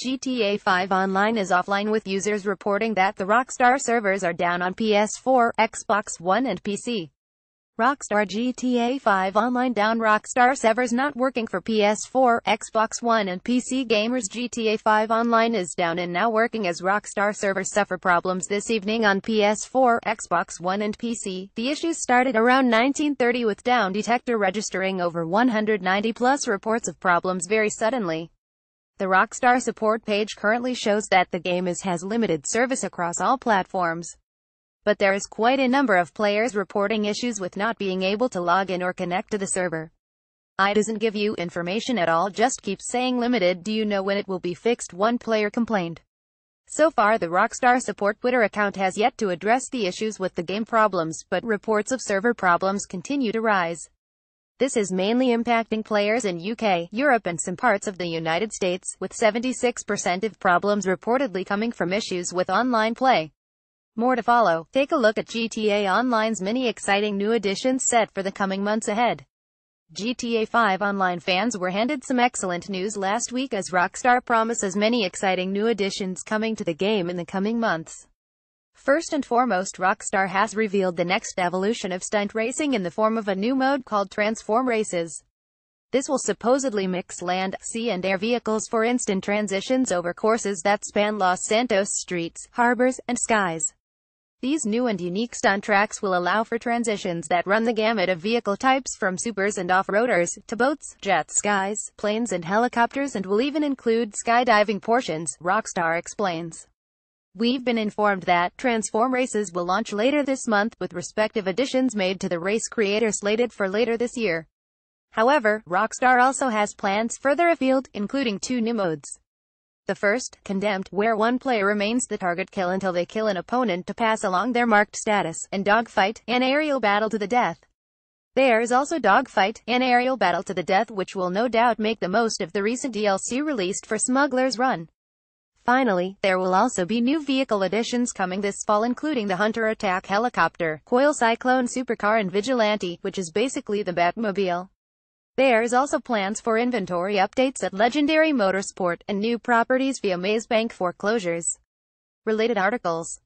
GTA 5 Online is offline with users reporting that the Rockstar servers are down on PS4, Xbox One and PC. Rockstar GTA 5 Online down Rockstar servers not working for PS4, Xbox One and PC gamers GTA 5 Online is down and now working as Rockstar servers suffer problems this evening on PS4, Xbox One and PC. The issues started around 1930 with Down Detector registering over 190 plus reports of problems very suddenly. The Rockstar support page currently shows that the game is has limited service across all platforms. But there is quite a number of players reporting issues with not being able to log in or connect to the server. I doesn't give you information at all just keeps saying limited do you know when it will be fixed one player complained. So far the Rockstar support Twitter account has yet to address the issues with the game problems, but reports of server problems continue to rise. This is mainly impacting players in UK, Europe and some parts of the United States, with 76% of problems reportedly coming from issues with online play. More to follow, take a look at GTA Online's many exciting new additions set for the coming months ahead. GTA 5 Online fans were handed some excellent news last week as Rockstar promises many exciting new additions coming to the game in the coming months. First and foremost Rockstar has revealed the next evolution of stunt racing in the form of a new mode called Transform Races. This will supposedly mix land, sea and air vehicles for instant transitions over courses that span Los Santos streets, harbors, and skies. These new and unique stunt tracks will allow for transitions that run the gamut of vehicle types from supers and off-roaders, to boats, jet skies, planes and helicopters and will even include skydiving portions, Rockstar explains. We've been informed that Transform races will launch later this month, with respective additions made to the race creator slated for later this year. However, Rockstar also has plans further afield, including two new modes. The first, Condemned, where one player remains the target kill until they kill an opponent to pass along their marked status, and Dogfight, an aerial battle to the death. There is also Dogfight, an aerial battle to the death which will no doubt make the most of the recent DLC released for Smuggler's Run. Finally, there will also be new vehicle additions coming this fall including the Hunter Attack Helicopter, Coil Cyclone Supercar and Vigilante, which is basically the Batmobile. There's also plans for inventory updates at Legendary Motorsport and new properties via Maze Bank foreclosures. Related articles